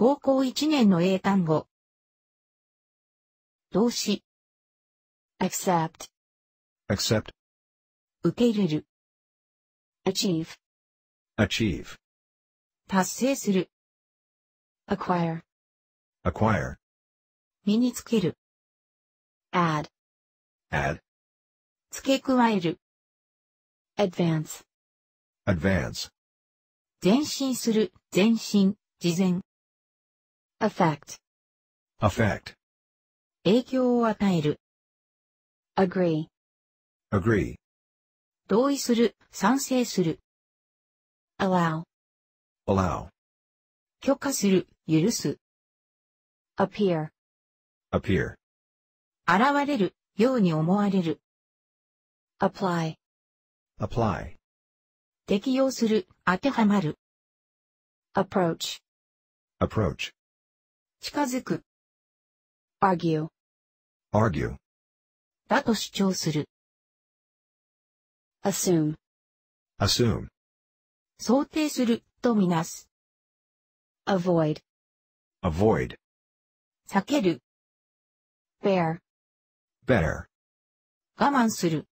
高校1年の英単語。動詞。accept, accept, 受け入れる。achieve, achieve, 達成する。acquire, acquire, 身につける。add, add, 付け加える。advance, advance, 前進する、前進、事前。affect, affect. 影響を与える。agree, agree. 同意する、賛成する。allow, allow. 許可する、許す。appear, appear. 現れる、ように思われる。apply, apply. 適用する、当てはまる。approach, approach. 近づく。argue, argue だと主張する。assume, assume 想定するとみなす。avoid, avoid 避ける。bear, bear 我慢する。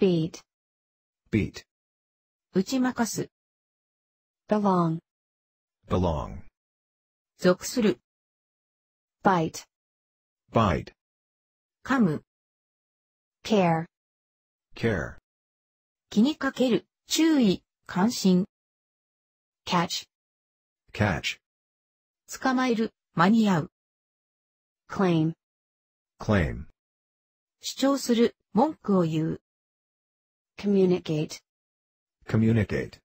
beat, beat 打ち負かす。belong, belong 属する。bite, bite, 噛む。care, care, 気にかける、注意、関心。catch, catch, 捕まえる、間に合う。claim, claim, 主張する、文句を言う。communicate, communicate,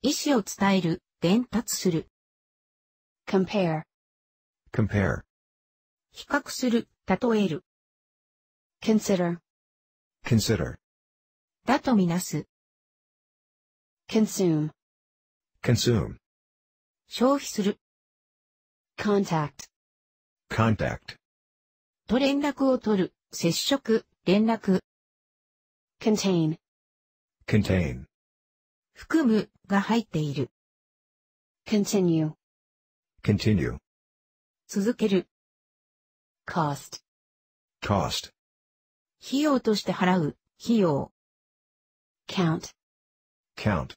意思を伝える、伝達する。compare, compare. 比較する、例える。consider, consider. だとみなす。consume, consume. 消費する。contact, contact. と連絡を取る、接触、連絡。contain, contain. 含むが入っている。continue, continue 続ける cost cost 費用として払う費用 count count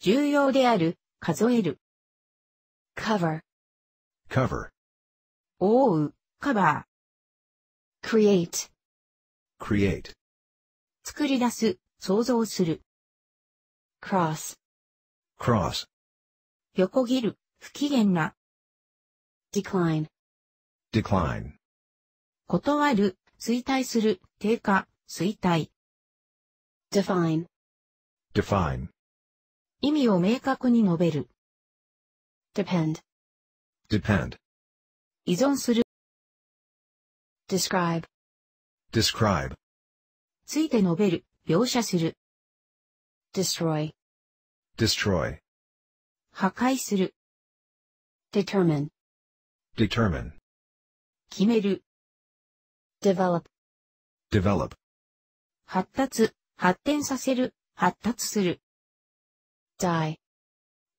重要である数える cover cover 覆う cover create create 作り出す想像する cross cross 横切る不機嫌な decline decline 断る、衰退する、低下、衰退 define define 意味を明確に述べる depend depend 依存する describe describe ついて述べる、描写する destroy destroy 破壊する determine, determine, 決める develop, develop, 発達、発展させる、発達する die,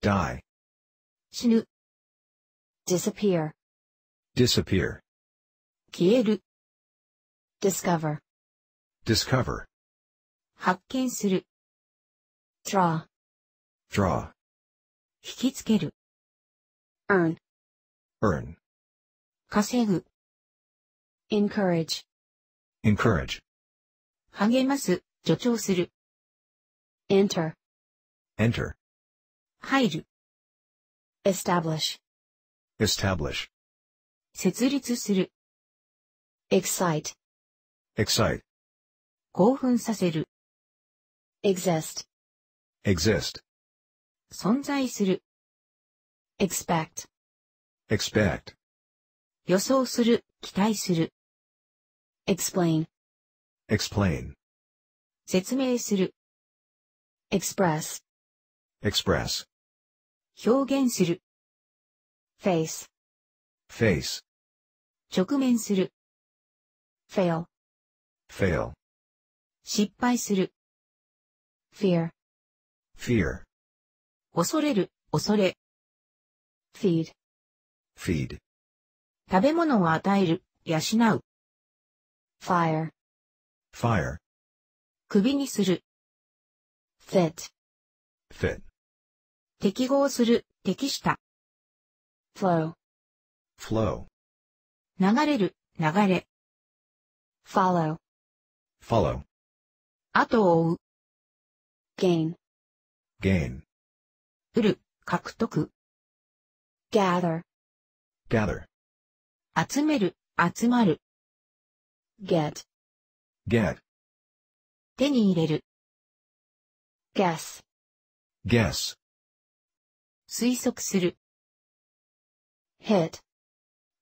die, 死ぬ disappear, disappear, 消える discover, discover, 発見する draw, draw, 引きつける earn, earn, 稼ぐ encourage, encourage, 励ます、助長する enter, enter, 入る establish, establish, 設立する excite, excite, 興奮させる exist, exist, 存在する expect, expect 予想する、期待する。explain, explain 説明する。express, express 表現する。face, face 直面する。fail, fail 失敗する。fear, fear 恐れる、恐れ。feed, feed. 食べ物を与える、養う。fire, fire. 首にする。fit, fit. 適合する、適した。flow, flow. 流れる、流れ。follow, follow. 後を追う。gain, gain. 得る、獲得。gather, gather. 集める、集まる。get, get. 手に入れる。guess, guess. 推測する。hit,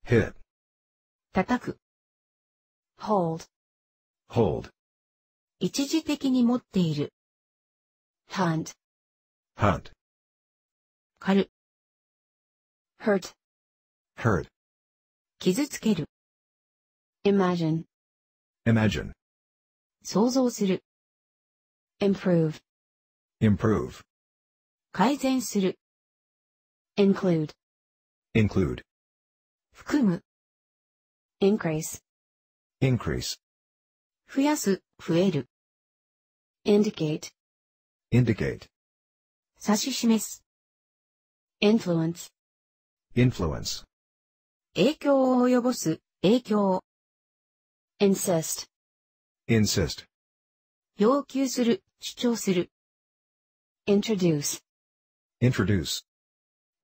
hit. 叩く。hold, hold. 一時的に持っている。hunt, hunt. 狩る。hurt, hurt. 傷つける imagine, imagine, 想像する improve, improve, 改善する include, include, 含む increase, increase, 増やす、増える indicate, indicate, 指し示す influence, influence 影響を及ぼす、影響。を。insist insist 要求する、主張する。introduce introduce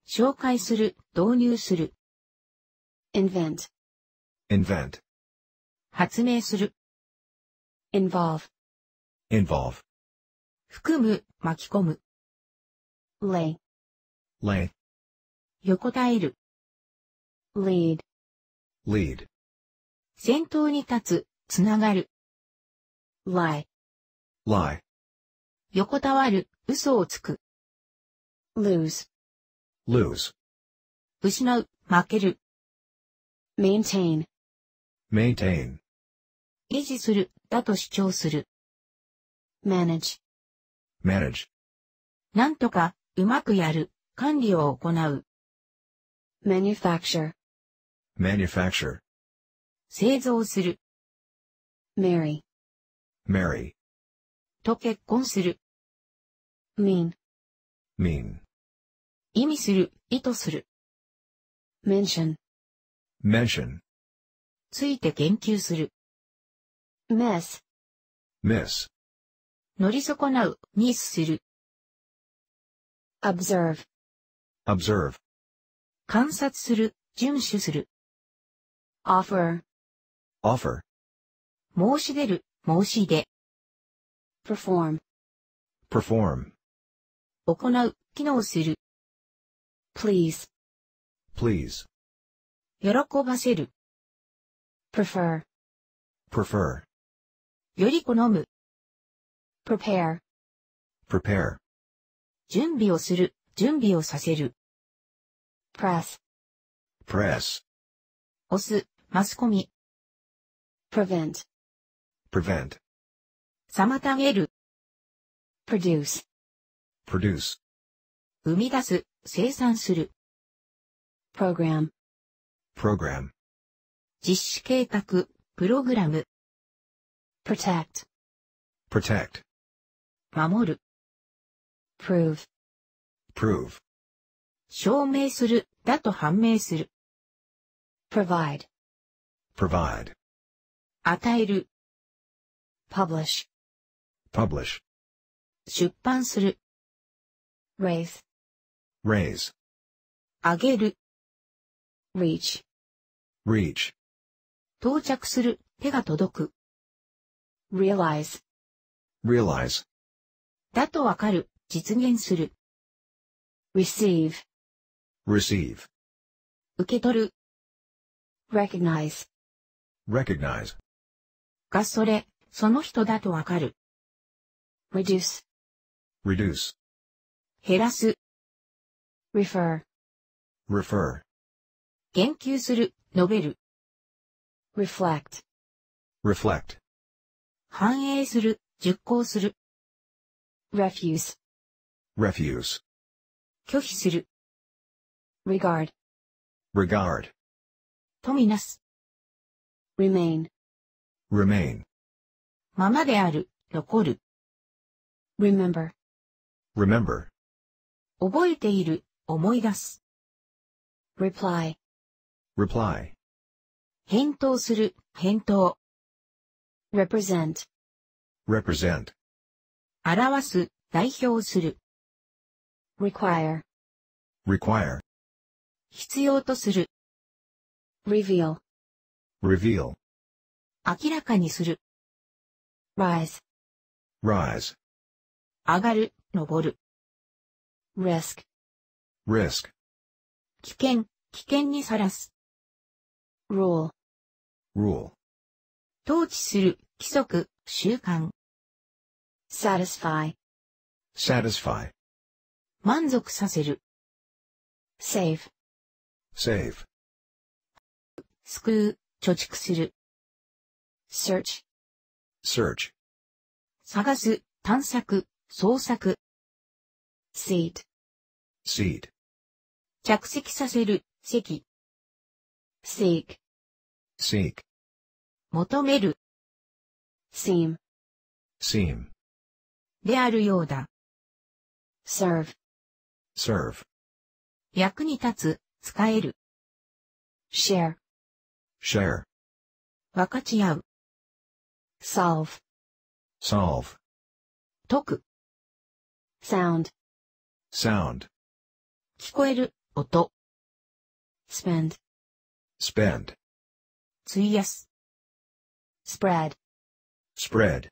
紹介する、導入する。invent invent 発明する。involve involve 含む、巻き込む。lay lay 横たえる。lead, lead. 先頭に立つ、つながる。lie, lie. 横たわる、嘘をつく。lose, lose. 失う、負ける。maintain, maintain. 維持する、だと主張する。manage, manage. なんとか、うまくやる、管理を行う。manufacture, manufacture, 製造する。marry, marry, と結婚する。mean, mean, 意味する、意図する。mention, mention, ついて言及する。mess, miss, 乗り損なう、ミスする。observe, observe, 観察する、遵守する。offer, offer. 申し出る、申し出。perform, perform. 行う、機能する。please, please. 喜ばせる。prefer, prefer. より好む。prepare, prepare. 準備をする、準備をさせる。press, press, 押す、マスコミ。prevent, prevent, 妨げる。produce, produce, 生み出す、生産する。program, program, 実施計画、プログラム。protect, protect, 守る。prove, prove, 証明する、だと判明する。provide, provide, 与える、publish, publish, 出版する、raise, raise, 上げる、reach, reach, 到着する、手が届く。realize, realize, だとわかる、実現する。receive, receive 受け取る recognize recognize がそれ、その人だとわかる reduce reduce 減らす refer refer 言及する、述べる reflect reflect 反映する、熟考する refuse refuse 拒否する regard, regard, とみなす。remain, remain, ままである、残る。remember, remember, 覚えている、思い出す。reply, reply, 返答する、返答。represent, represent, 表す、代表する。require, require, 必要とする。reveal, reveal, 明らかにする。rise, rise, 上がる、上る。risk, risk, 危険、危険にさらす。rule, rule, 統治する、規則、習慣。satisfy, satisfy, 満足させる。save, save 救う、貯蓄する。search search 探す、探索、捜索。seat seat 着席させる、席。seek seek 求める。seem seem であるようだ。serve serve 役に立つ、使える。share, share. 分かち合う。solve, solve. 解く。sound, sound. 聞こえる、音。spend, spend. 費やす。spread, spread.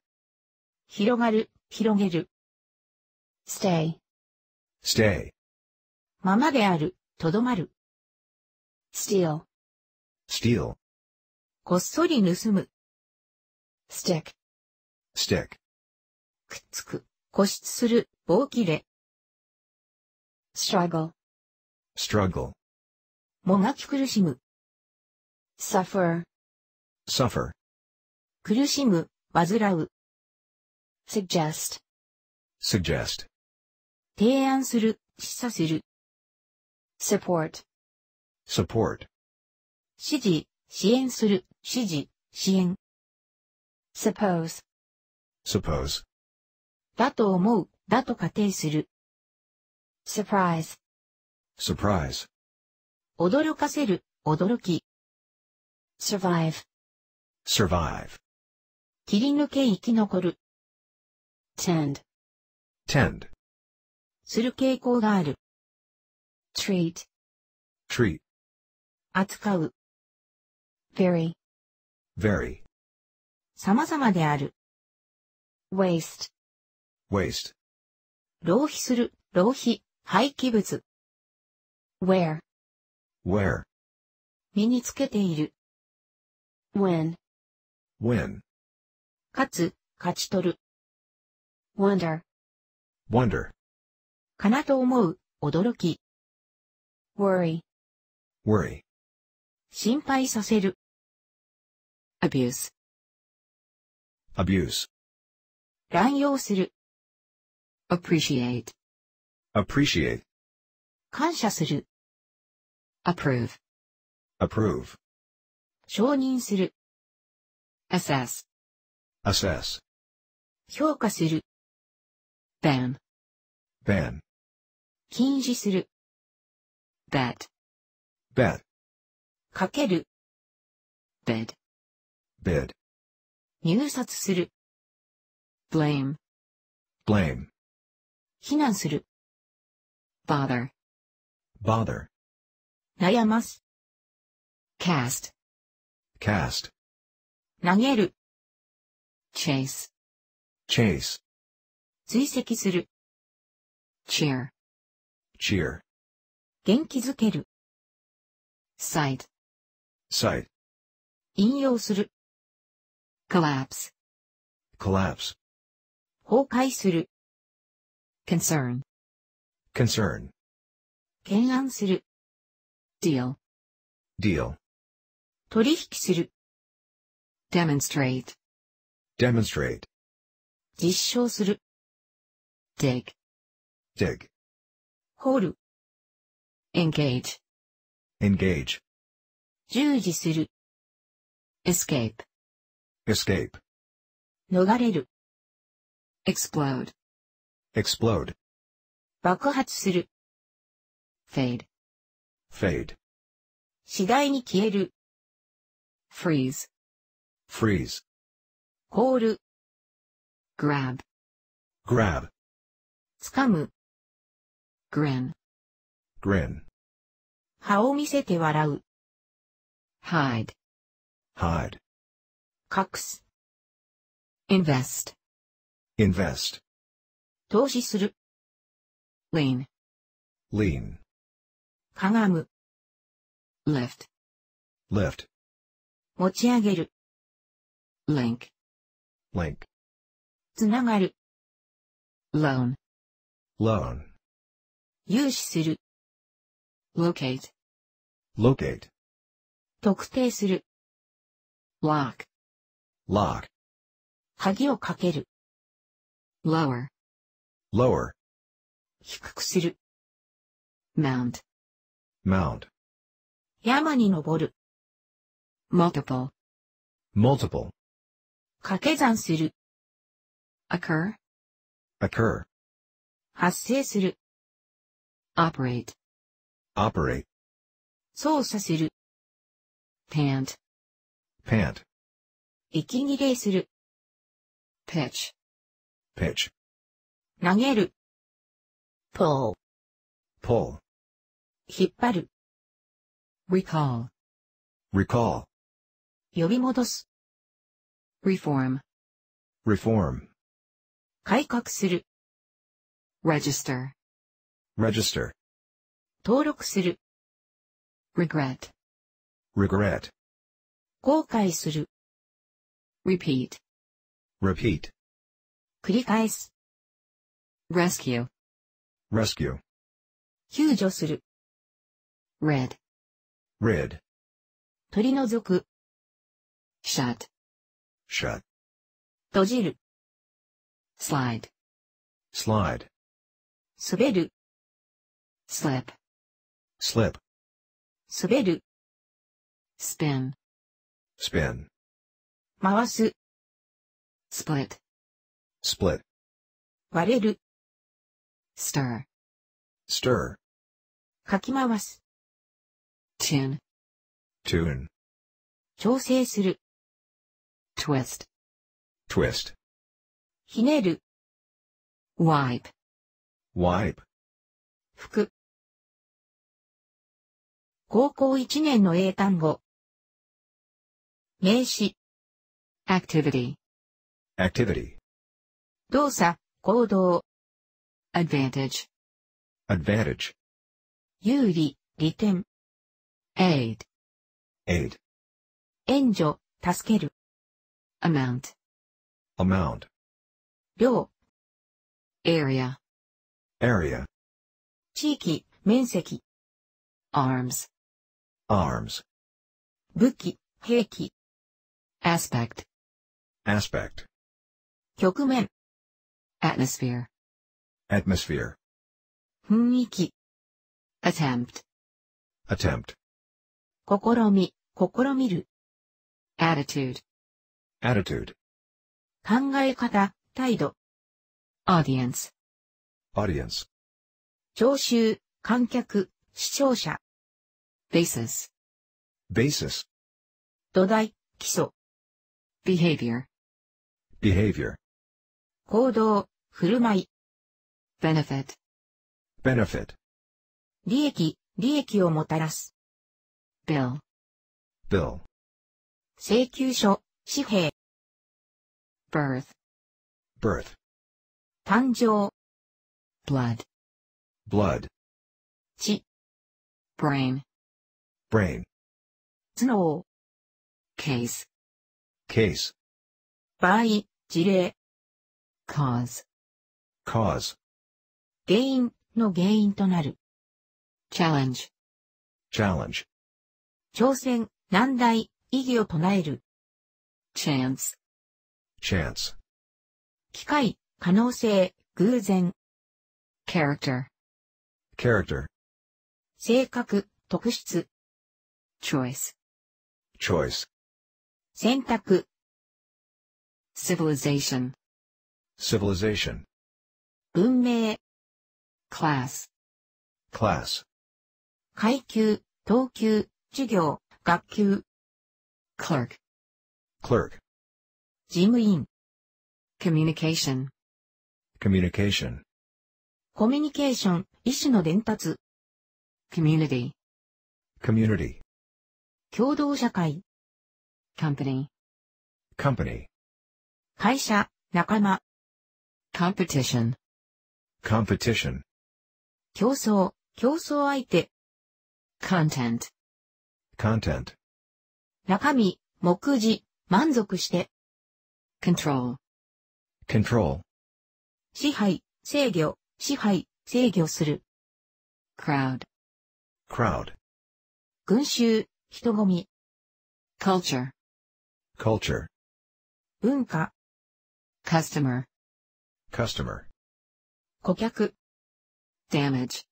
広がる、広げる。stay, stay. ままである、とどまる。steal, steal. こっそり盗む。stick, stick. くっつく、固執する、棒切れ。struggle, struggle. もがき苦しむ。suffer, suffer. 苦しむ、わずらう。suggest, suggest. 提案する、示唆する。support, support 支持、支援する、支持、支援。suppose suppose だと思う、だと仮定する。surprise surprise 驚かせる、驚き。survive survive 切り抜け生き残る。tend tend する傾向がある。treat treat 扱う。very, very. 様々である。waste, waste. 浪費する、浪費、廃棄物。w h e r e w h e r e 身につけている。when, win. 勝つ、勝ち取る。wonder, wonder. かなと思う、驚き。worry, worry. 心配させる。abuse, abuse, 乱用する。appreciate, appreciate, 感謝する。approve, approve, 承認する。assess, assess, 評価する。ban, ban, 禁止する。bet, bet, かける bed, bed. 入札する blame, blame. 避難する bother, bother. 悩ます cast, cast. 投げる chase, chase. 追跡する cheer, cheer. 元気づける side, Site. collapse. 崩壊する。concern. concern. 懸案する。deal. deal. 取引する。demonstrate. demonstrate. 実証する。dig. dig. Engage. engage. 従事する。escape, escape. 逃れる。explode, explode. 爆発する。fade, fade. 次第に消える。freeze, freeze. 凍る。grab, grab. 掴む。grin, grin. 歯を見せて笑う。hide hide Cox. invest invest 投資する lean lean かがむ lift lift 持ち上げる link link つながる loan loan 融資する locate locate 特定する。lock, lock. 鍵をかける。lower, lower. 低くする。mount, mount. 山に登る。multiple, multiple. 掛け算する。occur, occur. 発生する。operate, operate. 操作する。pant, pant, pitch, 投げる、pull, pull, 引っ張る、recall, recall, 呼び戻す、reform, reform, 改革する、register, register, Regret regret 後悔する repeat repeat 繰り返す rescue rescue 救助する red red 取り除く shut shut 閉じる slide slide 滑る slip slip 滑る spin, spin. 回す split, split. 割れる stir, stir. かき回す tune, tune. 調整する twist, twist. ひねる wipe, wipe. く高校一年の英単語名詞 activity activity 動作、行動 advantage advantage 有利、利点 aid aid 援助、助ける amount amount 量 area area 地域、面積 arms arms 武器、兵器 aspect aspect 局面 atmosphere atmosphere 雰囲気 attempt attempt 試み試みる attitude attitude 考え方態度 audience audience 聴衆観客視聴者 basis basis 土台基礎 behavior behavior 行動、振る舞い benefit benefit 利益、利益をもたらす bill bill 請求書、紙幣 birth birth 誕生 blood blood 血 brain brain 頭脳 case case 場合、事例 cause cause 原因の原因となる challenge challenge 挑戦、難題、意義を唱える chance chance 機会、可能性、偶然 character character 性格、特質 choice choice 選択 civilization civilization 文明 class class 階級、等級、授業、学級 clerk clerk 事務員 communication communication コミュニケーション、意思の伝達 community community 共同社会 company, company, 会社、仲間、competition, competition, 競争、競争相手、content, content, 中身、目次、満足して、control, control, 支配、制御、支配、制御する、crowd, crowd, 群衆、人混み、culture, culture 文化 customer customer 顧客 damage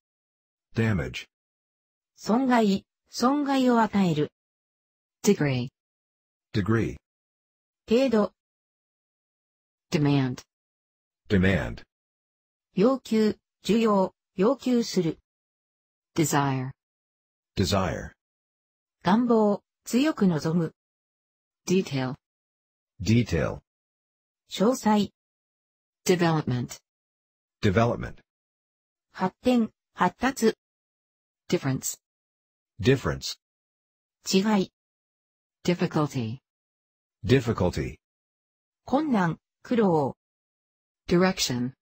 damage 損害損害を与える degree degree 程度 demand demand 要求需要要求する desire desire 願望強く望む detail, detail, 詳細、development, development, Development. 発展、発達、difference, difference, Difference. 違い、difficulty, difficulty, Difficulty. 困難、苦労、direction,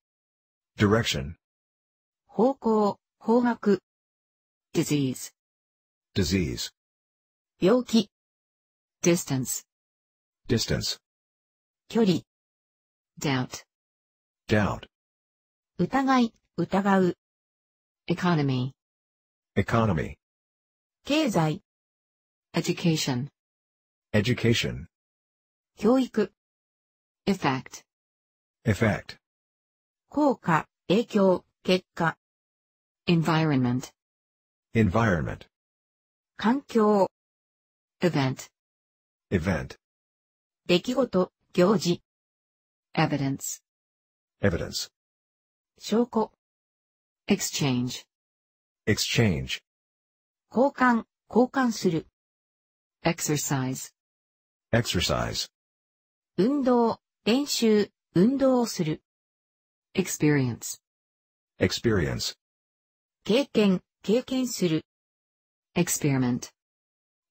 direction, Direction. 方向、方角、disease, disease, Disease. Distance distance 距離 doubt doubt 疑い、疑う economy economy 経済 education education 教育 effect effect 効果、影響、結果 environment environment 環境 event event 出来事、行事。evidence, evidence, 証拠、exchange, exchange, 交換、交換する、exercise, exercise, 運動、練習、運動をする、experience, experience, 経験、経験する、experiment,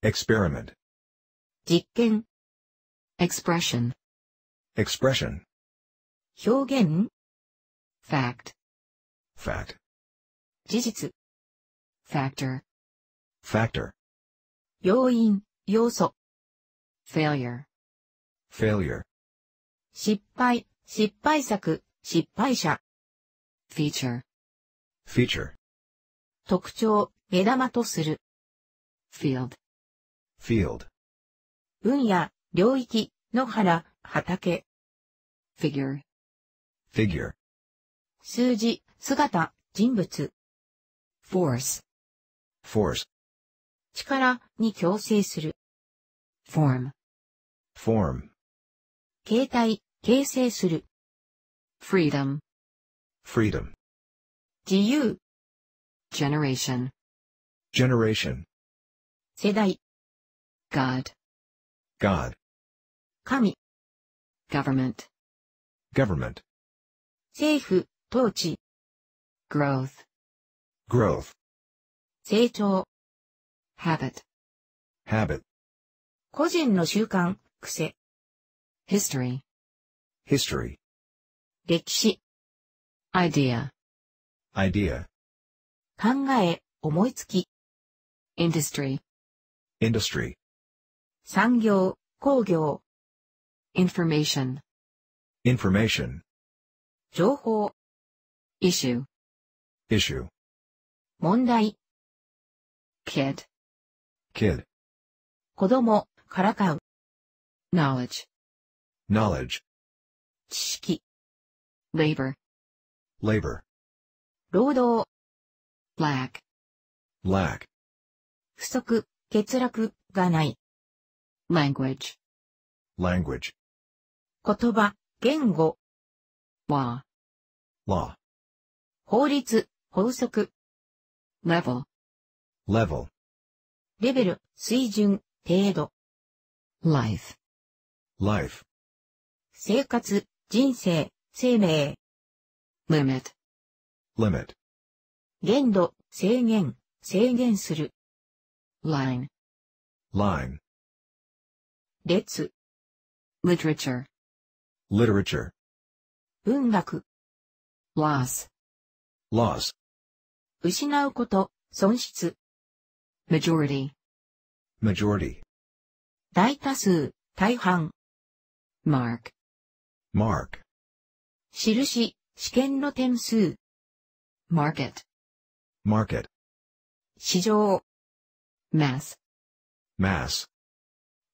experiment, 実験、expression expression 表現 fact fact 事実 factor factor 要因要素 failure failure 失敗失敗作失敗者 feature feature 特徴目玉とする field field 分野領域、野原、畑。figure, figure. 数字、姿、人物。force, force. 力に強制する。form, form. 形態、形成する。freedom, freedom. 自由。generation, generation. 世代。God, God. 神 government. government. 政府、統治 growth. growth. 成長 habit. habit. 個人の習慣、癖 history. history. 歴史 idea. idea. 考え、思いつき industry. industry. 産業、工業。information, information, 情報。issue, issue, 問題。kid, kid, 子供、からかう。knowledge, knowledge, 知識。labor, labor, 労働。lack, lack, 不足、欠落がない。language, language, 言葉、言語、law, law, 法律、法則、level, level, レベル、水準、程度、life, life, 生活、人生、生命、limit, limit, 限度、制限、制限する、line, line, 列 literature literature 文学 loss loss 失うこと、損失 majority majority 大多数、大半 mark mark 印、試験の点数 market market 市場 mass mass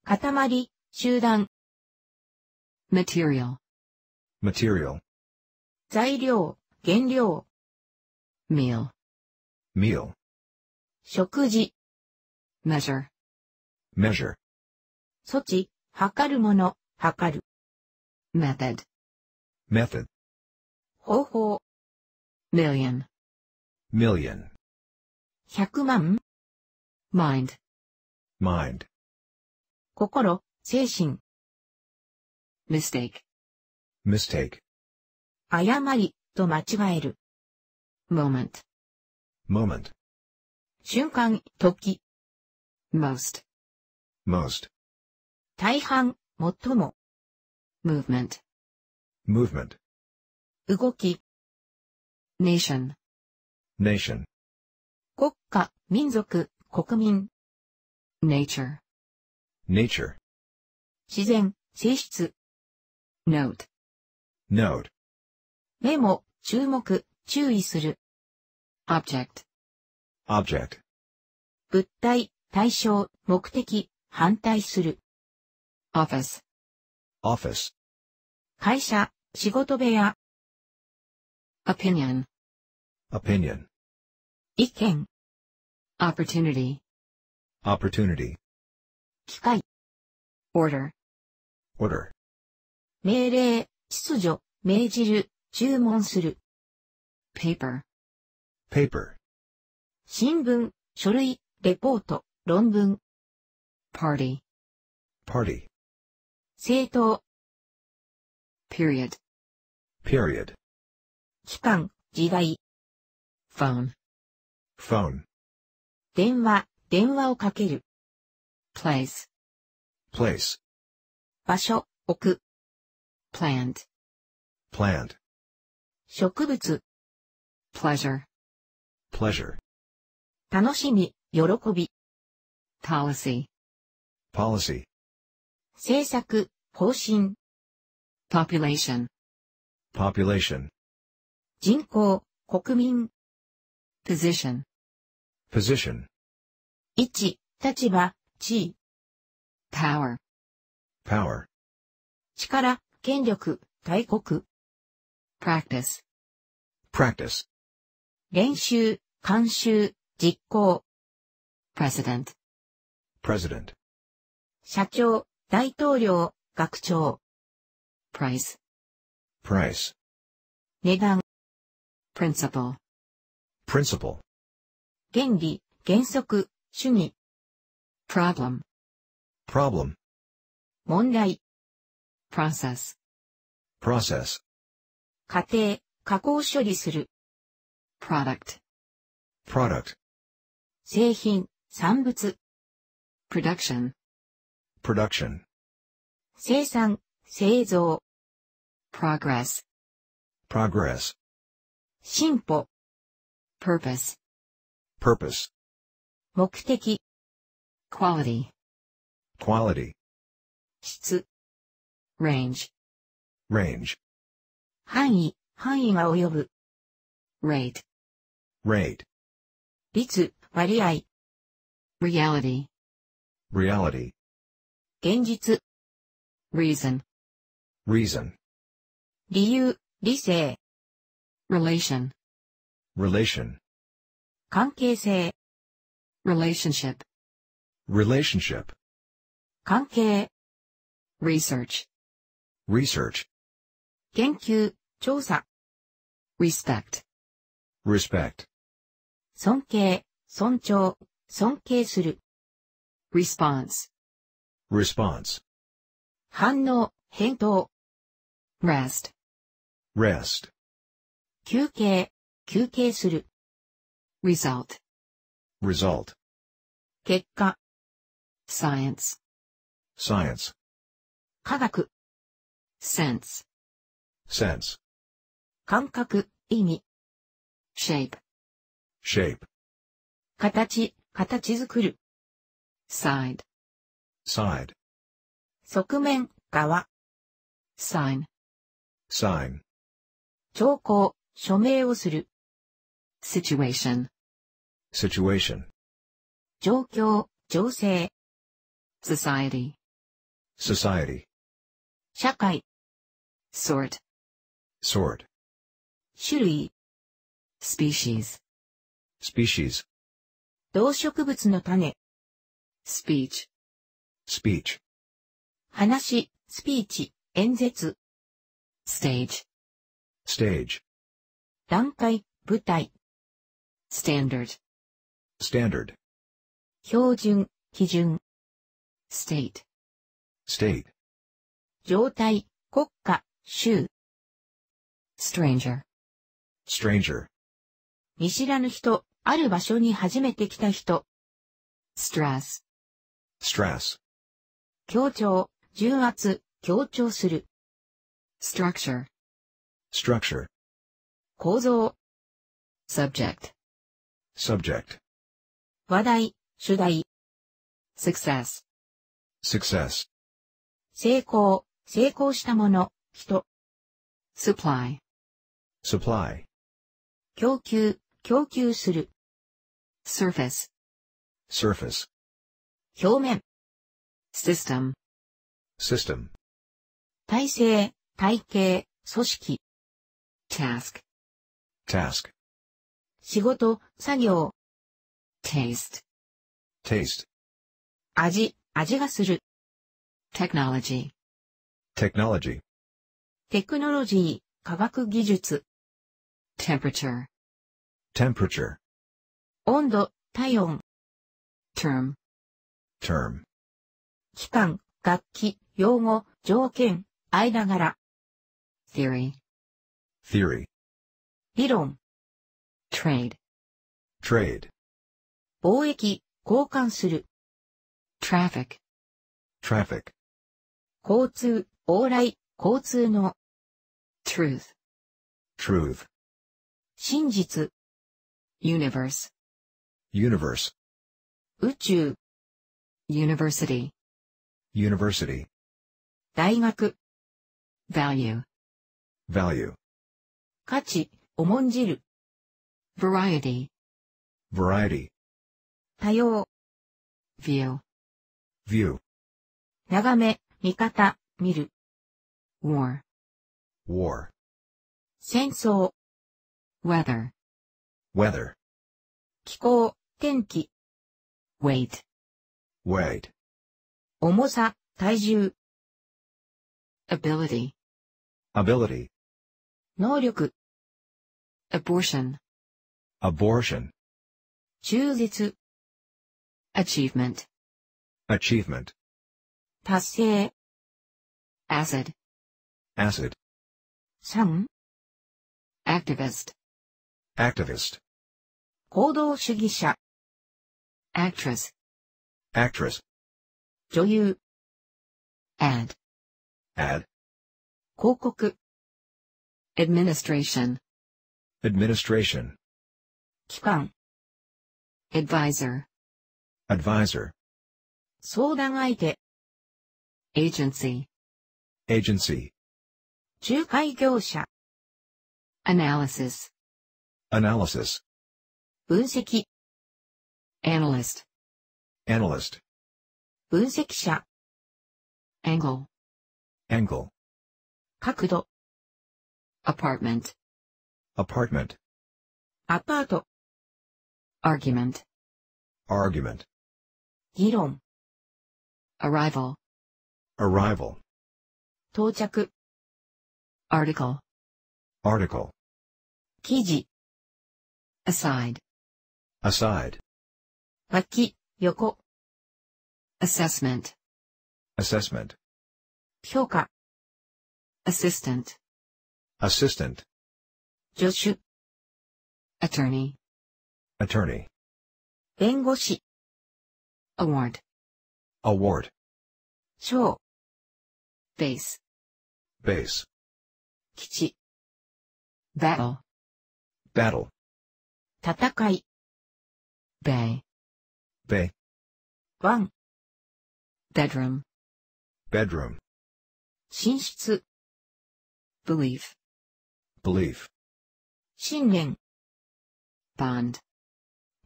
塊、集団。material, material, 材料、原料、meal, meal, 食事、measure, measure, 措置、測るもの、測る。method, method, 方法、million, million, 百万、mind, mind, 心、精神。mistake, mistake. 誤りと間違える。moment, moment. 瞬間、時。most, most. 大半、最も。movement, movement. 動き。nation, nation. 国家、民族、国民。nature, nature 自然、性質 note note メモ、注目、注意する object object 物体、対象、目的、反対する office office 会社、仕事部屋 opinion opinion 意見 opportunity opportunity 機械 order order 命令、秩序、命じる、注文する paper paper 新聞、書類、レポート、論文 party party 政党 period period 期間、時代 phone phone 電話、電話をかける place, place, 場所、置く。plant, plant, 植物。pleasure, pleasure, 楽しみ、喜び。policy, policy, 政策、方針。population, population, 人口、国民。position, position, 位置、立場、G power power 力、権力、大国 practice practice 練習、監修、実行 president president 社長、大統領、学長 price price 値段 principle principle 原理、原則、主義 problem problem 問題 process process 家庭、加工処理する product product 製品産物 production production 生産製造 progress progress 進歩 purpose purpose 目的 quality quality 質 range range 範囲範囲が及ぶ rate rate 率割合 reality reality 現実 reason reason 理由理性 relation relation 関係性 relationship relationship 関係 research research 研究調査 respect respect 尊敬尊重尊敬する response response 反応返答 rest rest 休憩休憩する result result 結果 science science 科学 sense sense 感覚意味 shape shape 形形作る side side 側面側 sign sign 兆候署名をする situation situation 状況情勢 society, society, 社会、sort, sort, 種類、species, species, 動植物の種、speech, speech, 話、speech, 演説、stage, stage, 段階、舞台、standard, standard, 標準、基準。state, state 状態、国家、州 stranger, stranger 見知らぬ人、ある場所に初めて来た人 stress, stress 強調、重圧、強調する structure, structure 構造 subject, subject 話題、主題 success success 成功、成功したもの、人。supply supply 供給、供給する。surface surface 表面。system system 体制、体系、組織。task task 仕事、作業。taste taste 味、味がする。technology technology テクノロジー、科学技術。temperature temperature 温度、体温。term term 期間、楽器、用語、条件、間柄。theory theory 理論 trade trade 貿易、交換する。traffic, traffic. 交通、往来、交通の truth, truth. 真実 universe, universe. 宇宙 university, university. 大学 value, value. 価値、重んじる variety, variety. 多様 view, view 眺め、見方、見る。war war 戦争 weather weather 気候、天気 weight weight 重さ、体重 ability ability 能力 abortion abortion 中実 achievement achievement. 다시 acid acid 성 activist activist Kōdō 고도주기자 actress actress 조유 ad ad 고국 administration administration 기관 advisor advisor 相談相手。agency, agency, 仲介業者、analysis, analysis, 分析、analyst, analyst, 分析者、angle, angle, 角度、apartment, apartment, アパート、argument, argument, 議論、Arrival. Arrival. 到着 Article. Article. 記事 Aside. Aside. 脇、横 Assessment. Assessment. 評価 Assistant. Assistant. 助手 Attorney. Attorney. 弁護士 Award. award 賞 base base 基地 battle battle 戦い bay bay one bedroom bedroom 寝室 belief belief 信念 bond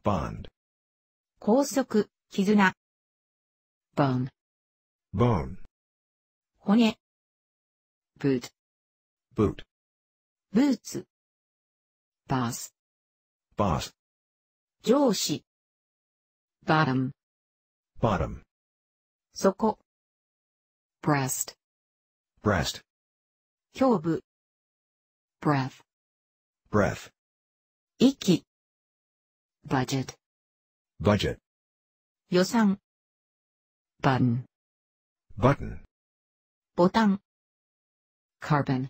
bond 高速絆 bone, bone, 骨 boot, boot, boots, boss, boss, 上司 bottom, bottom, 底 breast, breast, 胸部 breath, breath, 息 budget, budget, 予算 button button botan carbon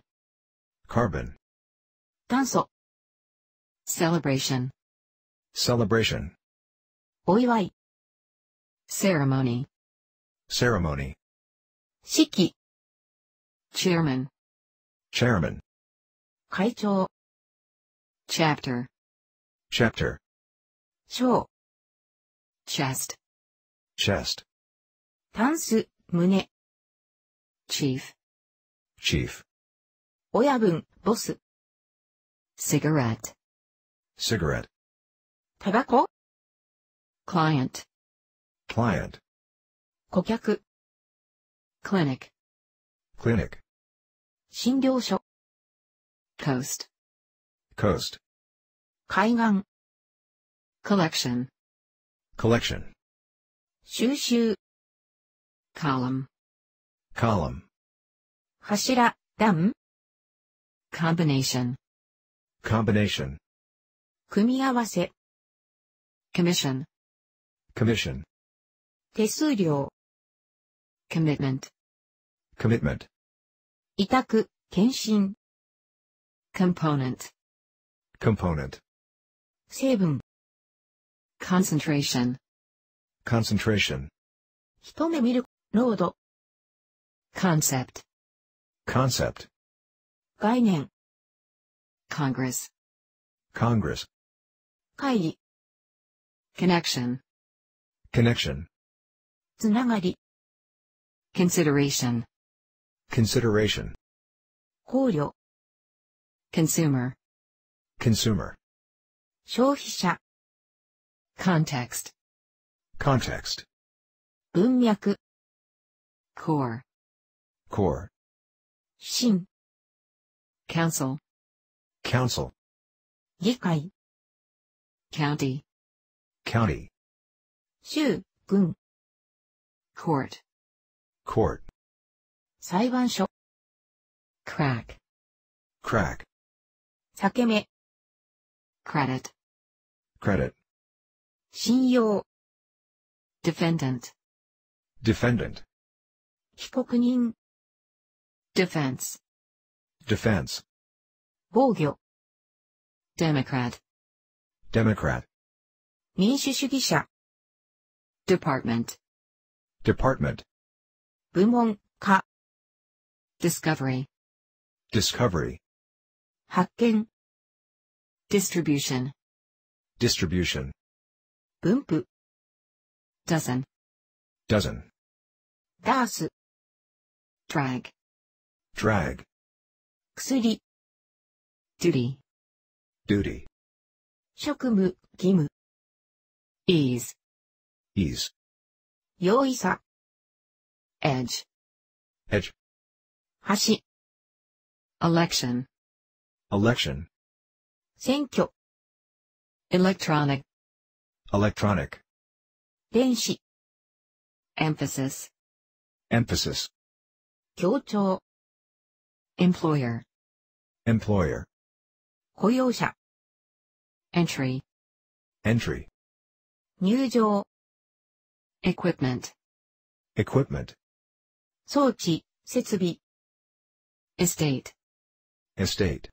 carbon 炭素 celebration celebration お祝い ceremony ceremony 式 chairman chairman 会長 chapter chapter 章 chest chest タンス、胸。chief, chief. 親分、ボス。cigarette, cigarette. タバコ client, client. 顧客。clinic, clinic. 診療所。coast, coast. 海岸。collection, collection. 収集。column, column. 柱、段 combination, combination. 組み合わせ commission, commission. 手数料 commitment, commitment. 委託、検診 component, component. 成分 concentration, concentration. 一目見るロード。concept, concept, 概念。congress, congress, 会議。connection, connection, つながり。consideration, consideration, 考慮。consumer, consumer, 消費者。context, context, 文脈。core core shin council council yikai county county shu gun court court saibansho crack crack sakeme credit credit shinyo defendant defendant 被告人 defense defense 防御 democrat democrat 民主主義者 department department 部門化 discovery discovery 発見 distribution distribution 分布 dozen dozen ダース drag drag 薬 duty duty 職務義務 ease ease 容易さ edge edge 橋 election election 選挙 electronic electronic 電子 emphasis emphasis 協調 employer employer 雇用者 entry entry 入場 equipment equipment 装置設備 estate estate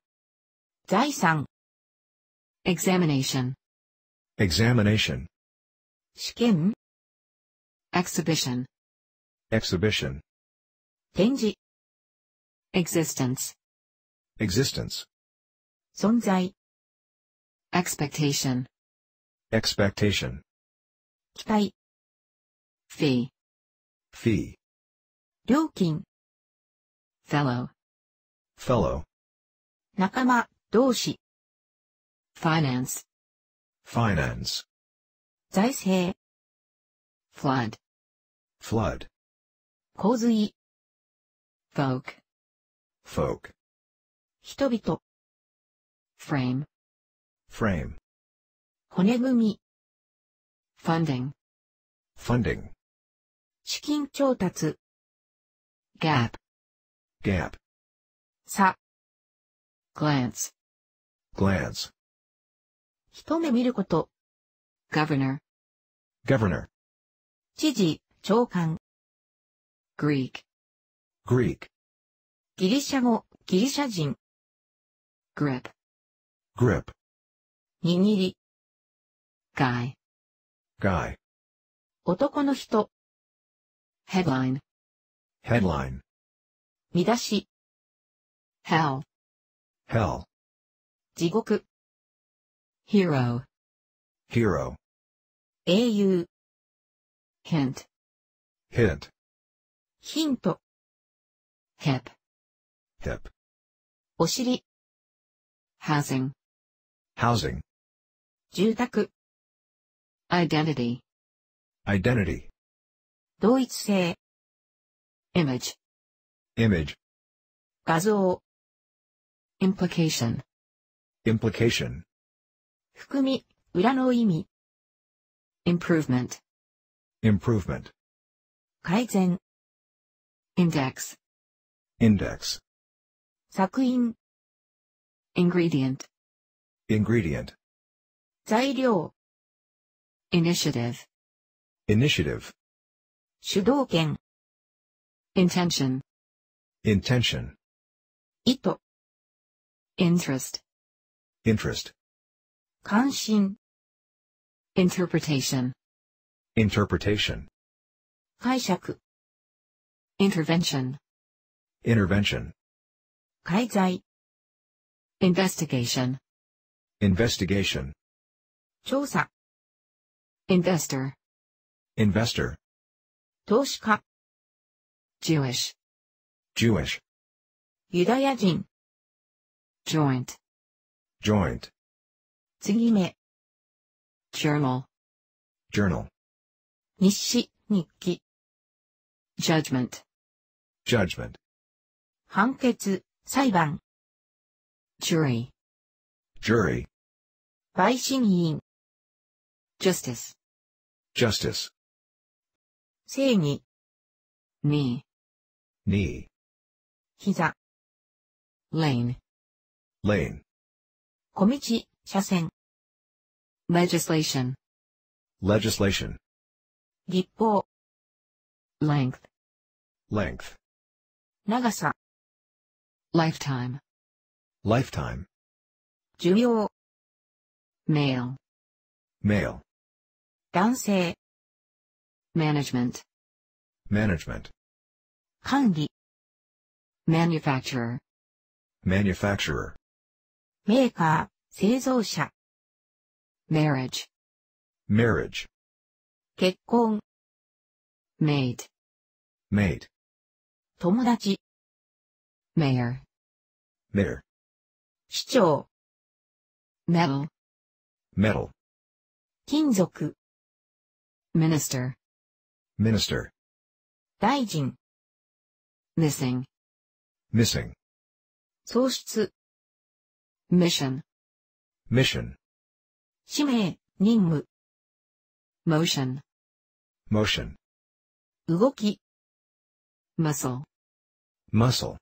財産 examination examination 試験 exhibition exhibition 展示 existence existence 存在 expectation expectation 期待 fee fee 料金 fellow fellow 仲間同士 finance finance 財政 flood flood 洪水 folk folk 人々 frame frame 骨組み funding funding 資金調達 gap gap さ glance glance 一目見ること governor governor 知事長官 Greek Greek ギリシャ語、ギリシャ人。grip, grip 握り。guy, guy 男の人。headline, headline 見出し。hell, hell 地獄。hero, hero 英雄。hint, hint ヒント。hip hip お尻 housing housing 住宅 identity identity 同一性 image image 画像 implication implication 含み、裏の意味 improvement improvement 改善 index Index. 作品 ingredient, ingredient, 材料 initiative, initiative, 主導権 intention, intention, 意図 interest, interest, 関心 interpretation, interpretation, 解釈 intervention, Intervention. Investigation. Investigation. 調査 Investor. Investor. 投資家 Jewish. Jewish. ユダヤ人 Joint. Joint. 継ぎ目 Journal. Journal. 日誌、日記 Judgment. Judgment. 判決、裁判。jury, jury. 陪審員。justice, justice. 正義。knee, knee. 膝。lane, lane. 小道、車線。legislation, legislation. 立法。length, length. 長さ。lifetime lifetime 寿命 male male 男性 management management 管理 manufacturer manufacturer メーカー製造者 marriage marriage 結婚 mate mate 友達 mayor, mayor, 市長 metal, metal, 金属 minister, minister, 大臣 missing, missing, 喪失 mission, mission, 使命、任務 motion, motion, 動き muscle, muscle,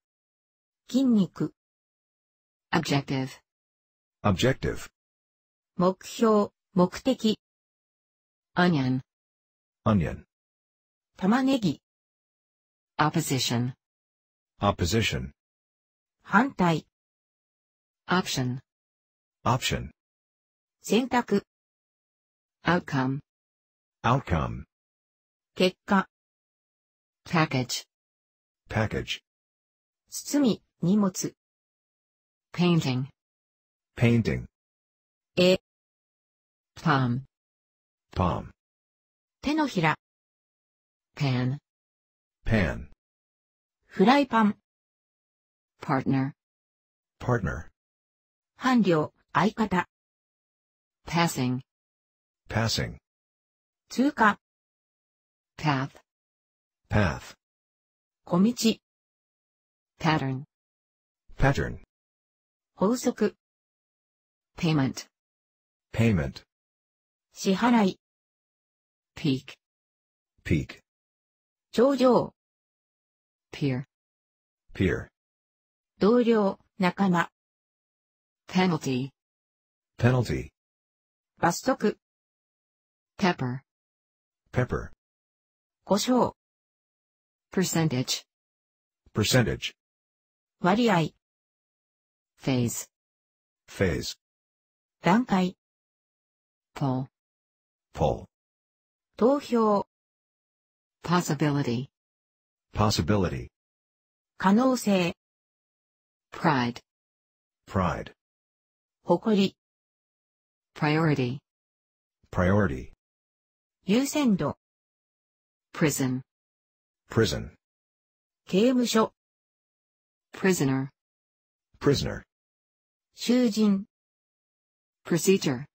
筋肉 objective objective 目標、目的 onion onion 玉ねぎ opposition opposition 反対 option option 選択 outcome outcome 結果 package package 包み荷物 painting painting え palm palm 手のひら pan pan フライパン partner partner 伴侶相方 passing passing 通過 path path 小道 pattern pattern 法則 payment payment 支払い peak peak 頂上 peer peer 同僚仲間 penalty penalty 罰則 pepper pepper 故障 percentage percentage 割合 phase phase 段階 poll poll 投票 possibility possibility 可能性 pride pride 誇り priority priority 優先度 prison prison 刑務所 prisoner prisoner 囚人 procedure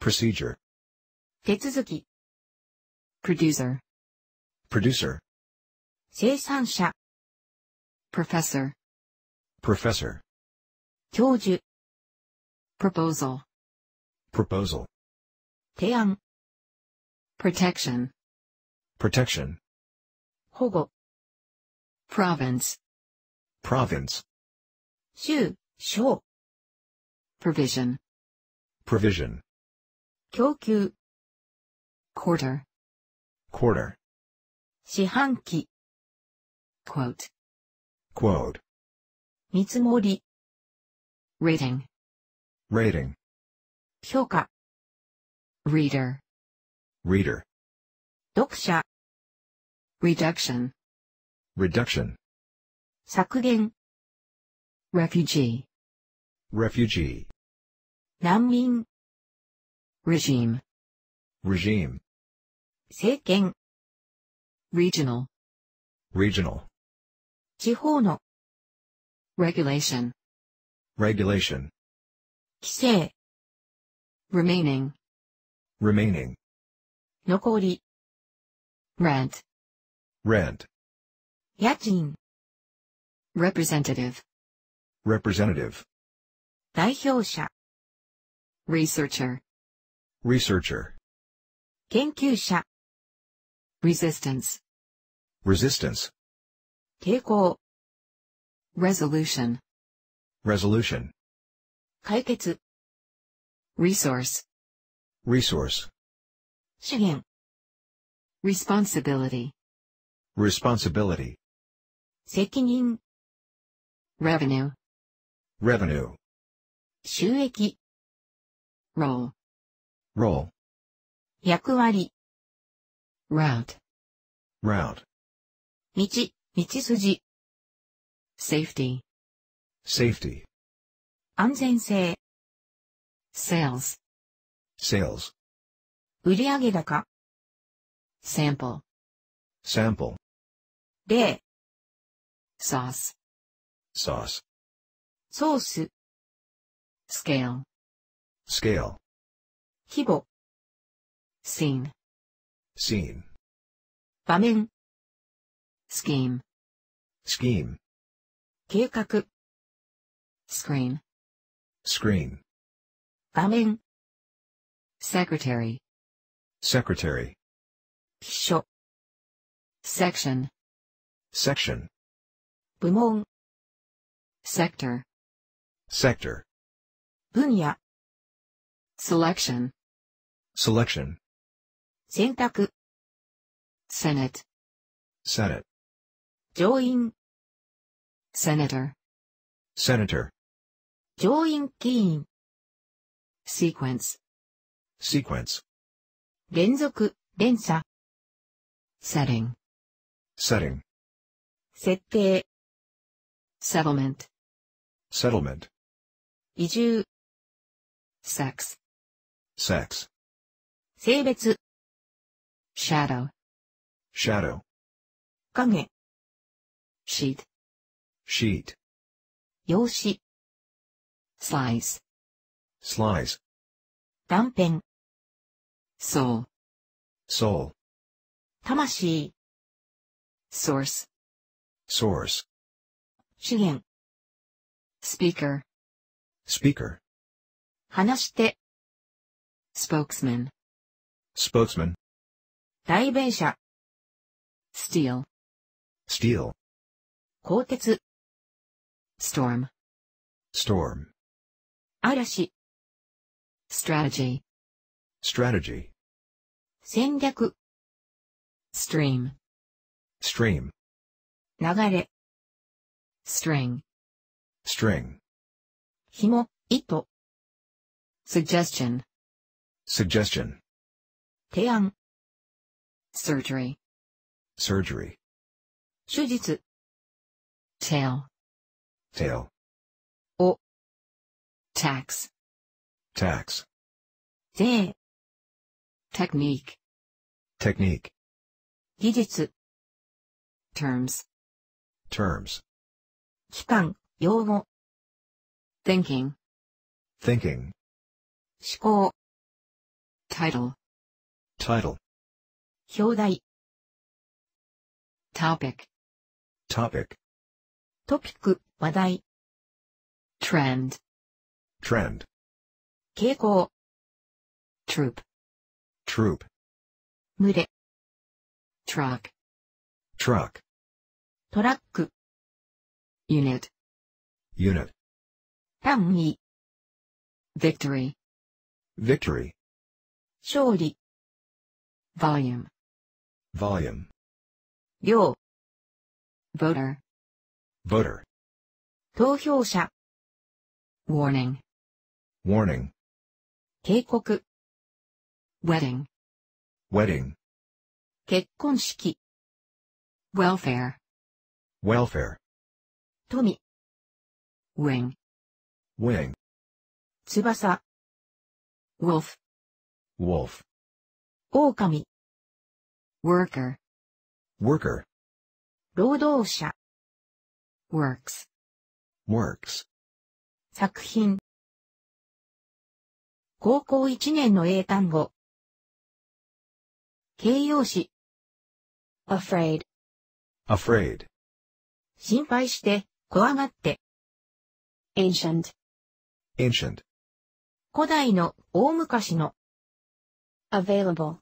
procedure 手続き producer producer 生産者 professor professor 教授 proposal proposal 提案 protection protection 保護 province province 州省 provision provision 供給 quarter quarter 四半期 quote quote 見積もり rating rating 評価 reader reader 読者 reduction reduction 削減 refugee refugee 難民 regime regime 政権 regional regional 地方の regulation regulation 規制 remaining remaining 残り rent rent 家賃 representative representative 代表者 researcher researcher 研究者 resistance resistance 抵抗 resolution resolution 解決 resource resource 資源 responsibility responsibility 責任 revenue revenue 収益。roll, roll. 役割。route, route. 道、道筋。safety, safety. 安全性。sales, sales. 売上高。sample, sample. 例。sauce, sauce. ソース。scale scale 規模 scene scene 場面 scheme scheme 計画 screen screen 画面 secretary secretary 秘書 section section 部門 sector sector 分野 selection selection 選択 senate senate 上院 senator senator 上院議員 sequence sequence 連続連鎖 setting setting 設定 settlement settlement 移住 sex, sex, 性別 shadow, shadow, 影 sheet, sheet, 用紙 slice, slice, 断片 soul, soul, 魂 source, source, 資源 speaker, speaker, 話して。spokesman, spokesman. 代弁者。steel, steel. 鋼鉄。storm, storm. 嵐。strategy, strategy. 戦略。stream, stream. 流れ。string, string. 紐、糸。Suggestion. Suggestion. Teian. Surgery. Surgery. 手術 tail. Tail. O. Tax. Tax. Te. Technique. Technique. 技術 terms. Terms. 期間、用語 thinking. Thinking. 思考 title title 表題 topic topic トピック話題 trend trend 傾向 troop troop 群れ truck truck トラック unit unit 単位 victory Victory. 勝利 volume, volume, 量 voter, voter, 投票者 warning, warning, 警告 wedding, wedding, 結婚式 welfare, welfare, 富 wing, wing, 翼 wolf, wolf, 狼 worker, worker, 労働者 works, works, 作品高校1年の英単語形容詞 afraid, afraid, 心配して、怖がって ancient, ancient, 古代の大昔の available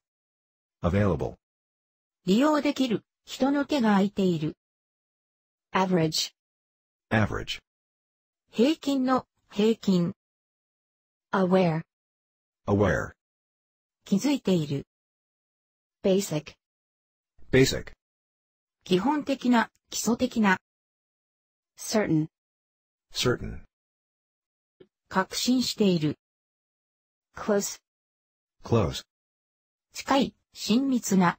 available 利用できる人の手が空いている average average 平均の平均 aware aware 気づいている basic basic 基本的な基礎的な certain certain 確信している close, close. 近い、親密な。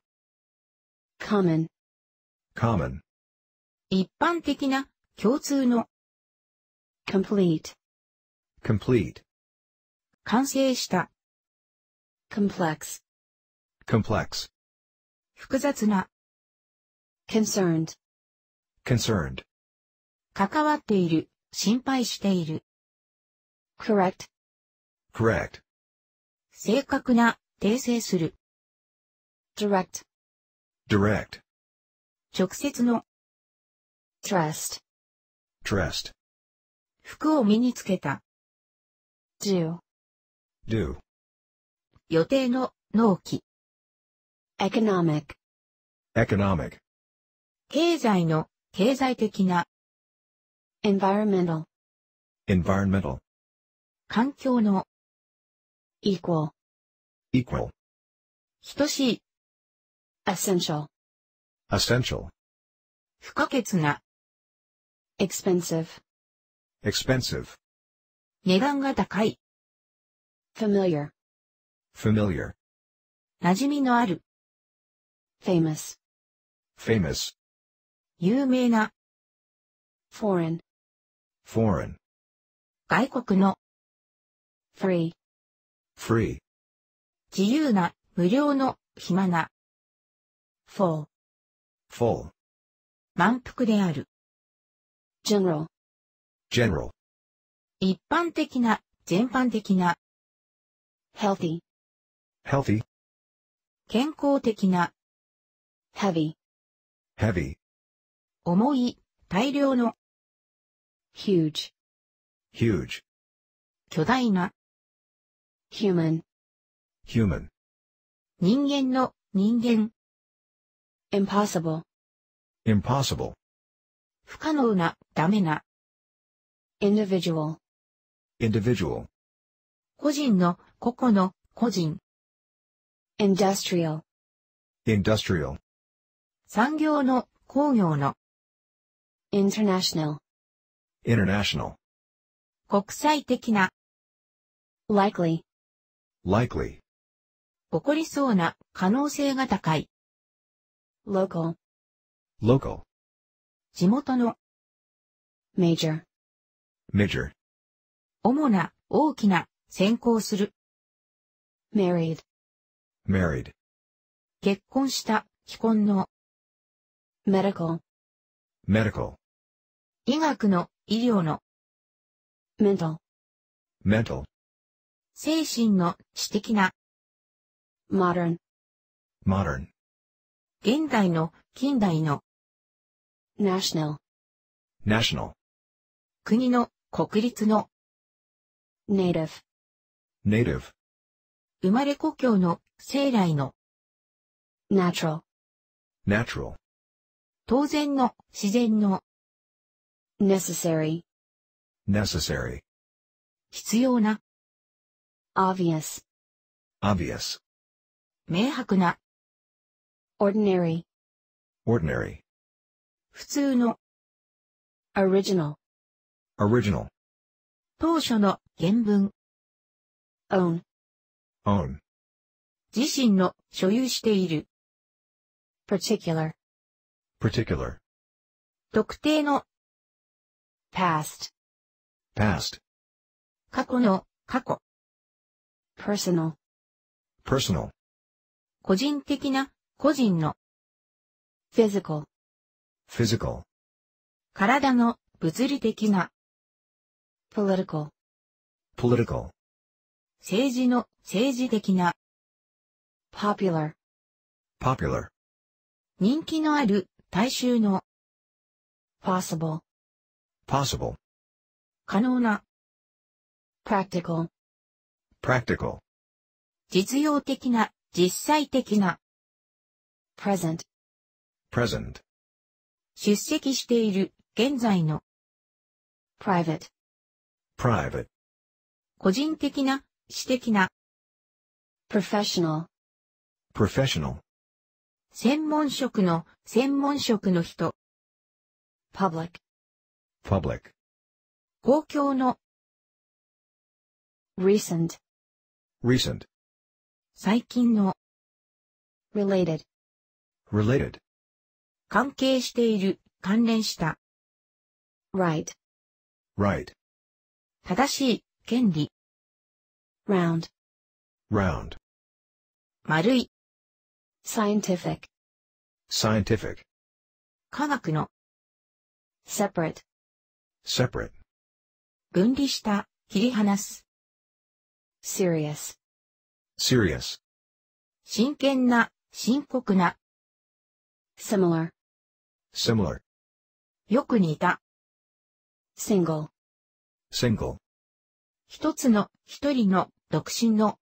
common, common. 一般的な、共通の。complete, complete. 完成した。complex, complex. 複雑な。concerned, concerned. 関わっている、心配している。correct, correct. 正確な、訂正する。direct, direct, 直接の、dressed, dressed, 服を身につけた、do, do, 予定の、納期、economic, economic, 経済の、経済的な、environmental, environmental, 環境の、equal equal 等しい essential essential 不可欠な expensive expensive 値段が高い familiar familiar 馴染みのある famous famous 有名な foreign foreign 外国の free free 自由な、無料の、暇な。full full 満腹である。general general 一般的な、全般的な。healthy healthy 健康的な。heavy heavy 重い、大量の。huge huge 巨大な。human, human. 人間の人間 impossible, impossible. 不可能な、ダメな individual, individual. 個人の、個々の、個人 industrial, industrial. 産業の、工業の international, international. 国際的な likely, likely 起こりそうな可能性が高い。local local 地元の major major 主な大きな先行する married married 結婚した既婚の medical medical 医学の医療の mental mental 精神の知的な modern modern 現代の近代の national national 国の国立の native native 生まれ故郷の生来の natural natural 当然の自然の necessary necessary 必要な obvious, obvious, 明白な、ordinary, ordinary, 普通の、original, original, 当初の原文、own, own, 自身の所有している、particular, particular, 特定の、past, past, 過去の過去。personal, personal, 個人的な、個人の。physical, physical, 体の、物理的な。political, political, 政治の、政治的な。popular, popular, 人気のある、大衆の。possible, possible, 可能な。practical, practical 実用的な、実際的な。present present 出席している、現在の。private private 個人的な、私的な。professional professional 専門職の、専門職の人。public public 公共の recent recent 最近の related related 関係している、関連した right right 正しい、権利 round round 丸い scientific scientific 科学の separate separate 分離した、切り離す serious, serious, 真剣な、深刻な、similar, similar, よく似た、single, single, 一つの、一人の、独身の、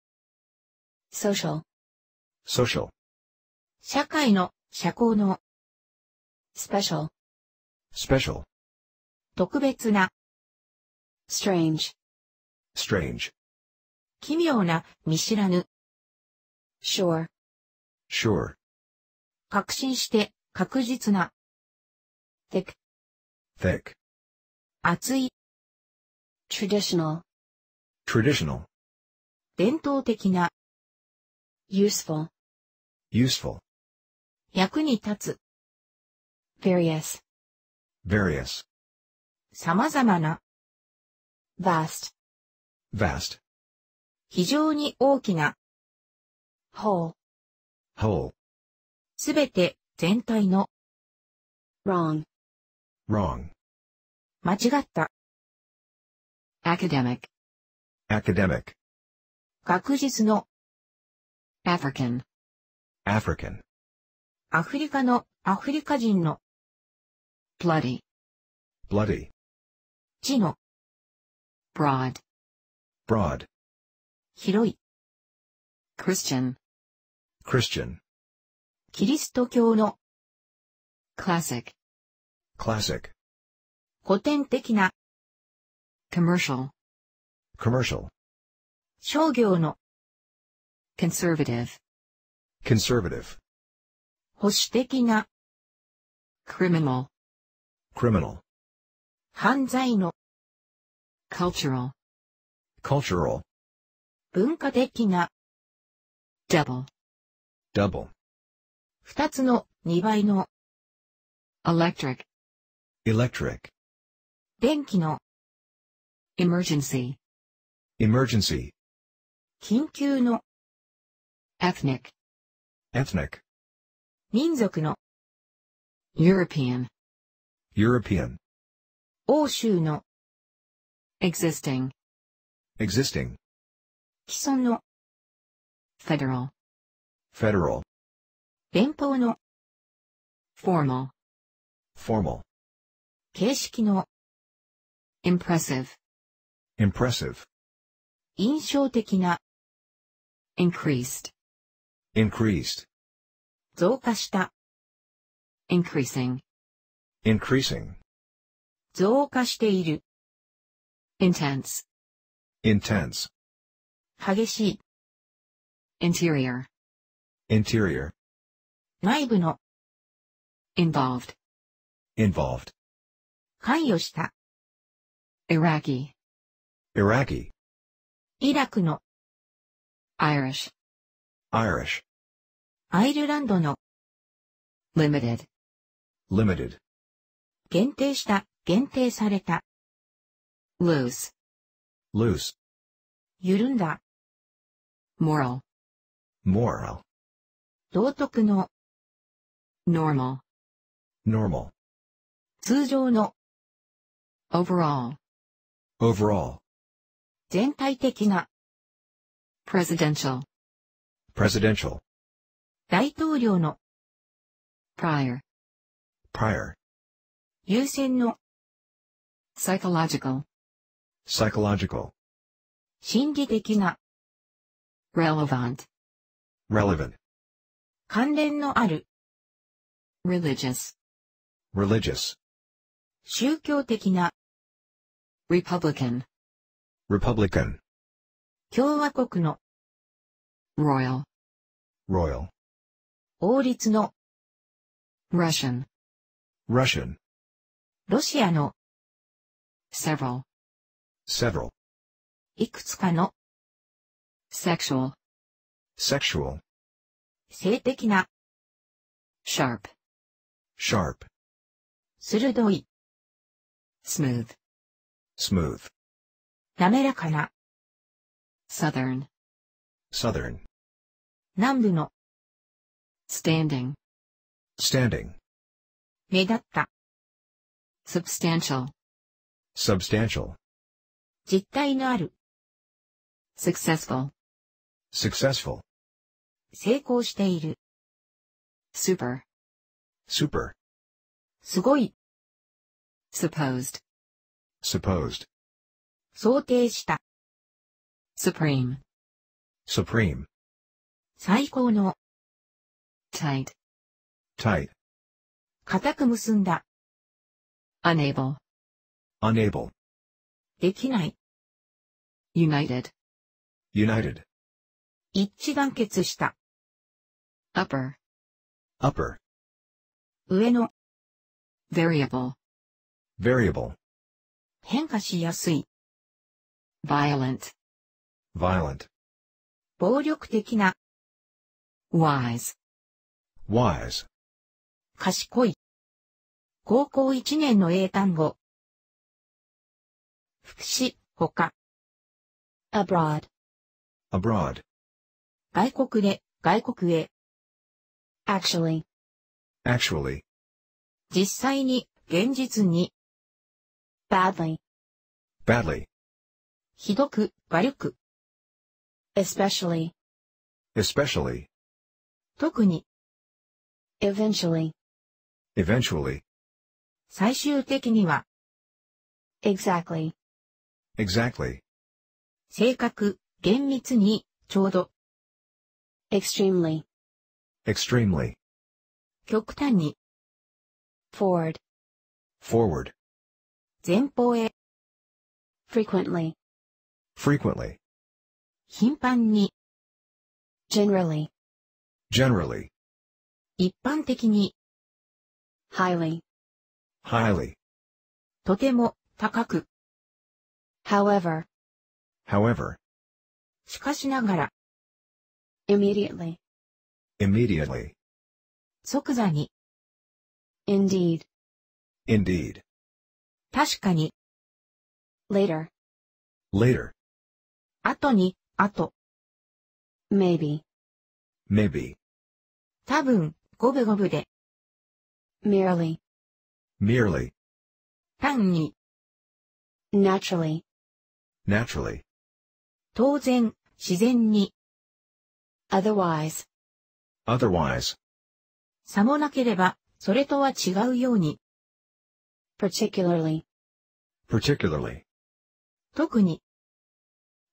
social, social, 社会の、社交の、special, special, 特別な、strange, strange, 奇妙な、見知らぬ。sure, sure. 確信して、確実な。thick, thick. 厚い。traditional, traditional. 伝統的な。useful, useful. 役に立つ。various, various. 様々な。vast, vast. 非常に大きな。w h o l すべて、全体の。wrong, 間違った。academic, academic, 学術の、African, African, アフリカの、アフリカ人の、bloody, bloody, 地の、broad, broad, 広い。Christian Christian キリスト教の Classic Classic 古典的な Commercial Commercial 商業の Conservative Conservative 保守的な Criminal Criminal 犯罪の Cultural Cultural 文化的な double double 二つの2倍の electric electric 電気の emergency emergency 緊急の ethnic ethnic 民族の European European 欧州の existing existing 既存の federal federal 連邦の formal formal 形式の impressive impressive 印象的な increased increased 増加した increasing increasing 増加している intense intense 激しい。interior, interior, 内部の involved, involved, 関与した。Iraqi, Iraqi, イラクの、Irish, Irish, アイルランドの、limited, limited, 限定した、限定された、loose, loose, 緩んだ、moral, moral. 道徳の normal, normal. 通常の overall, overall. 全体的な presidential, presidential. 大統領の prior, prior. 優先の psychological, psychological. 心理的な relevant, relevant. 関連のある religious, religious. 宗教的な republican, republican. 共和国の royal, royal. 王立の Russian, Russian. ロシアの several, several. いくつかの sexual, sexual, 性的な、sharp, sharp, 鋭い、smooth, smooth, 滑らかな、southern, southern, 南部の、standing, standing, 目立った、substantial, substantial, Successful successful 成功している super super supposed supposed supreme supreme tight tight unable unable united united 一致団結した。upper, upper 上の variable, variable 変化しやすい violent, violent 暴力的な wise, wise 賢い高校一年の英単語福祉、他 abroad, abroad 外国で、外国へ。actually, actually. 実際に、現実に。badly, badly. ひどく、悪く。especially, especially. 特に。eventually, eventually. 最終的には。exactly, exactly. 正確、厳密に、ちょうど。extremely, extremely, 極端に、forward, forward, 前方へ、frequently, frequently, 頻繁に、generally, generally, 一般的に、highly, highly, とても、高く。however, however, しかしながら、Immediately. Immediately. 即座に。Indeed. Indeed. Indeed. 確かに. Later. Later. 後に、後. Maybe. Maybe. 多分、五分五分で。Merely. Merely. Merely. 単に。Naturally. Naturally. 当然、自然に。otherwise, otherwise, さもなければ、それとは違うように、particularly, particularly, 特に、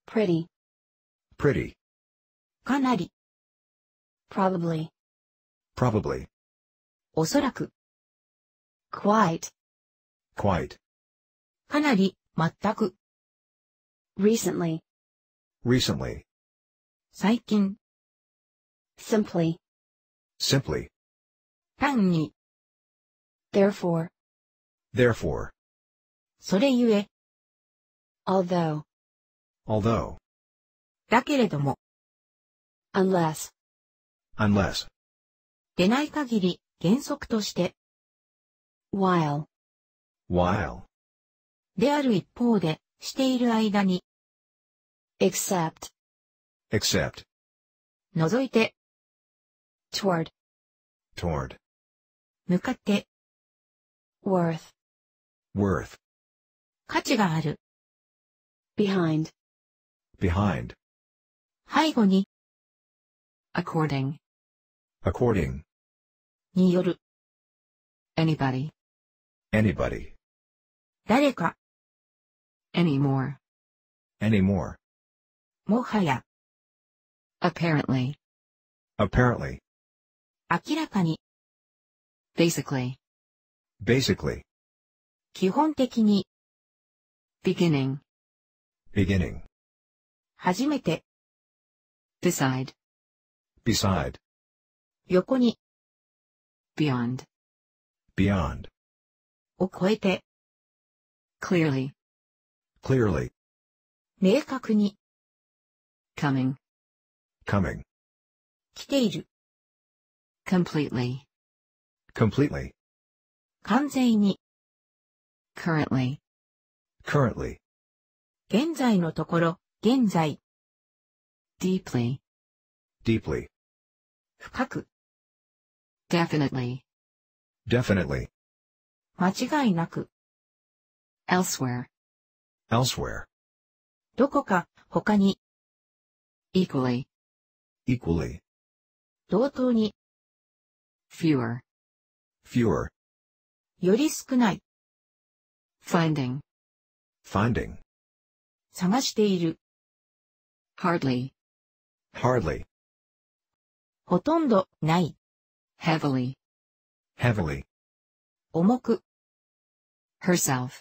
pretty, pretty, かなり、probably, probably, おそらく、quite, quite, かなり、まったく、recently, recently, 最近、simply simply 単に therefore therefore それゆえ although although だけれども unless unless でない限り原則として while while である一方でしている間に except except 除いて toward toward 向かって worth worth 価値がある behind behind 背後に according according による anybody anybody 誰か anymore anymore もはや apparently apparently 明らかに。basically, basically, 基本的に。beginning, beginning, 初めて。beside, beside, 横に。beyond, beyond, を超えて。clearly, clearly, 明確に。coming, coming, 来ている。completely, completely, 完全に currently, currently, 現在のところ、現在、deeply, deeply, 深く、definitely, definitely, 間違いなく、elsewhere, elsewhere, どこか、他に、equally, equally, 同等に、fewer, fewer, より少ない、finding, finding, finding. 探している、hardly, hardly, ほとんどない、heavily, heavily, 重く、herself,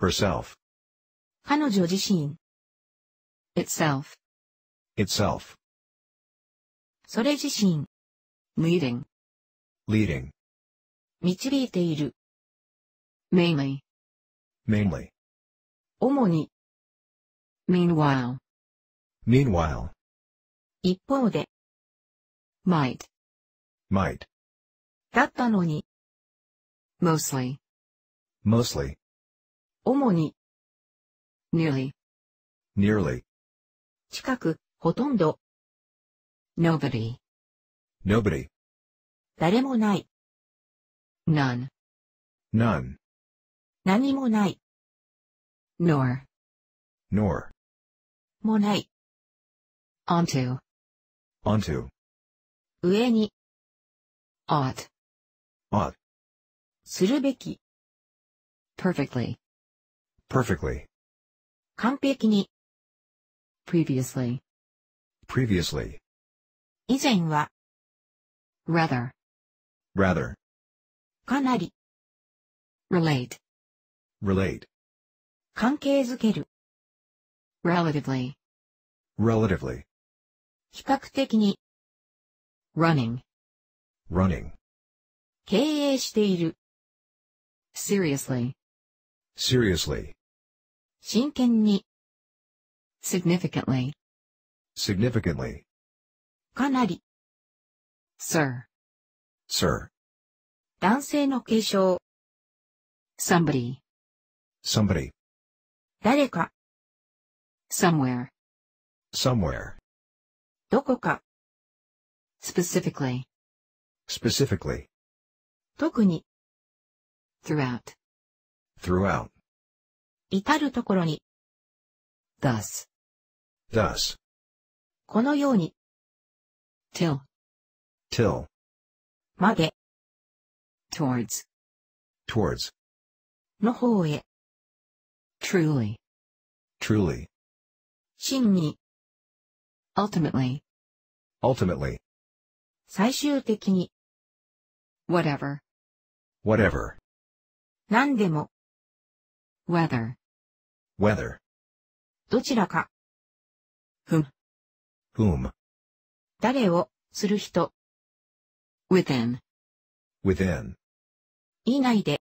herself, herself. 彼女自身、itself, itself, itself. Leading. leading 導いている mainly mainly 主に meanwhile meanwhile 一方で might might だったのに mostly mostly 主に nearly nearly 近くほとんど nobody nobody 誰もない。none, none, 何もない。nor, nor, もない。onto, onto, 上に、ought, ought, するべき、perfectly, perfectly, 完璧に、previously, previously, 以前は、rather, rather かなり relate relate 関係づける relatively relatively 比較的に running running 経営している seriously seriously 真剣に significantly significantly かなり sir sir. 男性の継承。somebody, somebody, 誰か、somewhere, somewhere, どこか、specifically, specifically, 特に、throughout, throughout, 至るところに、thus, thus, このように、till, till, まで towards towards の方へ truly truly 真に ultimately ultimately 最終的に whatever whatever 何でも whether whether どちらか whom whom 誰をする人 within within 以内で